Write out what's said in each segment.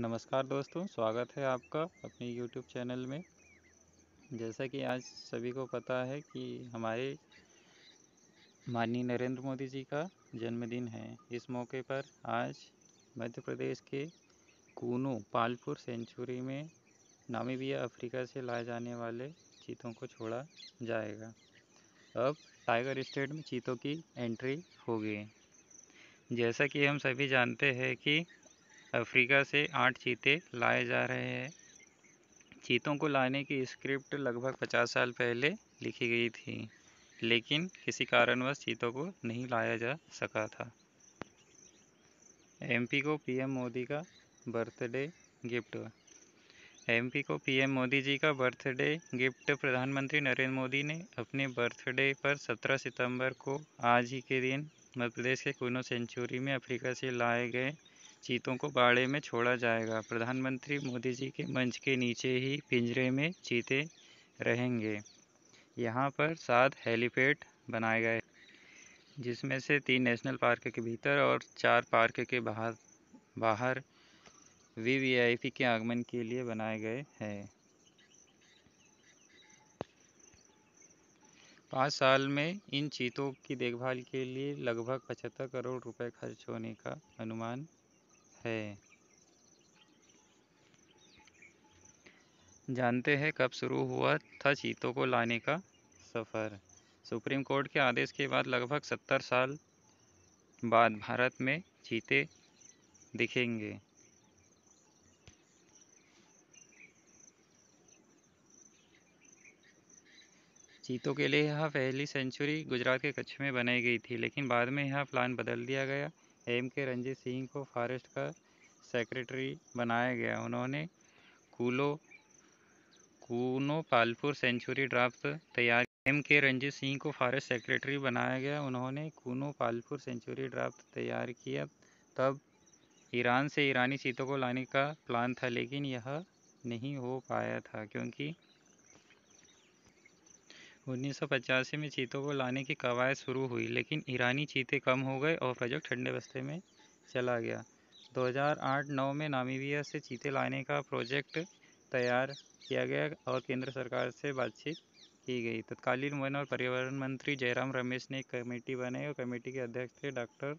नमस्कार दोस्तों स्वागत है आपका अपने YouTube चैनल में जैसा कि आज सभी को पता है कि हमारे माननीय नरेंद्र मोदी जी का जन्मदिन है इस मौके पर आज मध्य प्रदेश के कूनो पालपुर सेंचुरी में नामीबिया अफ्रीका से लाए जाने वाले चीतों को छोड़ा जाएगा अब टाइगर स्टेट में चीतों की एंट्री होगी जैसा कि हम सभी जानते हैं कि अफ्रीका से आठ चीते लाए जा रहे हैं चीतों को लाने की स्क्रिप्ट लगभग पचास साल पहले लिखी गई थी लेकिन किसी कारणवश चीतों को नहीं लाया जा सका था एमपी को पीएम मोदी का बर्थडे गिफ्ट एमपी को पीएम मोदी जी का बर्थडे गिफ्ट प्रधानमंत्री नरेंद्र मोदी ने अपने बर्थडे पर 17 सितंबर को आज ही के दिन मध्य प्रदेश के कोनो सेंचुरी में अफ्रीका से लाए गए चीतों को बाड़े में छोड़ा जाएगा प्रधानमंत्री मोदी जी के मंच के नीचे ही पिंजरे में चीते रहेंगे यहाँ पर सात हेलीपैड बनाए गए जिसमें से तीन नेशनल पार्क के भीतर और चार पार्क के बाहर बाहर वीवीआईपी के आगमन के लिए बनाए गए हैं पाँच साल में इन चीतों की देखभाल के लिए लगभग पचहत्तर करोड़ रुपए खर्च होने का अनुमान है जानते हैं कब शुरू हुआ था चीतों को लाने का सफ़र सुप्रीम कोर्ट के आदेश के बाद लगभग सत्तर साल बाद भारत में चीते दिखेंगे चीतों के लिए यह पहली सेंचुरी गुजरात के कच्छ में बनाई गई थी लेकिन बाद में यह प्लान बदल दिया गया एम के रंजीत सिंह को फॉरेस्ट का सेक्रेटरी बनाया गया उन्होंने कूलो कूनो पालपुर सेंचुरी ड्राफ्ट तैयार एम के रंजीत सिंह को फॉरेस्ट सेक्रेटरी बनाया गया उन्होंने कूनो पालपुर सेंचुरी ड्राफ्ट तैयार किया तब ईरान से ईरानी चीतों को लाने का प्लान था लेकिन यह नहीं हो पाया था क्योंकि उन्नीस में चीतों को लाने की कवायद शुरू हुई लेकिन ईरानी चीते कम हो गए और प्रोजेक्ट ठंडे बस्ते में चला गया 2008-9 में नामीबिया से चीते लाने का प्रोजेक्ट तैयार किया गया और केंद्र सरकार से बातचीत की गई तत्कालीन वन और पर्यावरण मंत्री जयराम रमेश ने एक कमेटी बनाई और कमेटी के अध्यक्ष थे doctor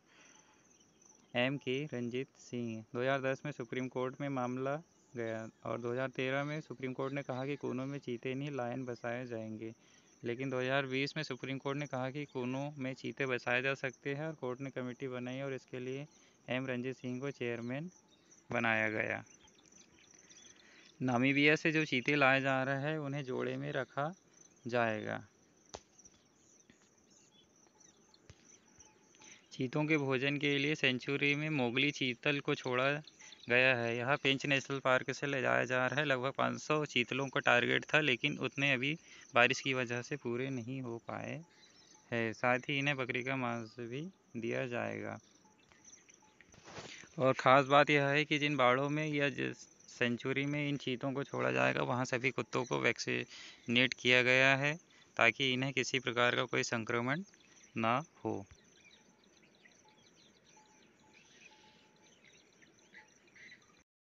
M K Ranjit Singh 2010 में सुप्रीम कोर्ट में मामला गया और 2013 में सुप्रीम कोर्ट ने कहा कि कोनों में चीते नहीं लायन बसाए जाएंगे लेकिन 2020 में सुप्रीम कोर्ट ने कहा कि कोनों में चीते बचाए जा सकते हैं और कोर्ट ने कमेटी बनाई और इसके लिए एम रंजीत सिंह को चेयरमैन बनाया गया नामीबिया से जो चीते लाए जा रहे हैं उन्हें जोड़े में रखा जाएगा चीतों के भोजन के लिए सेंचुरी में मोगली चीतल को छोड़ा गया है यह पेंच नेशनल पार्क से ले जाया जा रहा है लगभग 500 चीतलों का टारगेट था लेकिन उतने अभी बारिश की वजह से पूरे नहीं हो पाए है साथ ही इन्हें बकरी का मांस भी दिया जाएगा और ख़ास बात यह है कि जिन बाड़ों में या जिस सेंचुरी में इन चीतों को छोड़ा जाएगा वहाँ सभी कुत्तों को वैक्सीनेट किया गया है ताकि इन्हें किसी प्रकार का कोई संक्रमण ना हो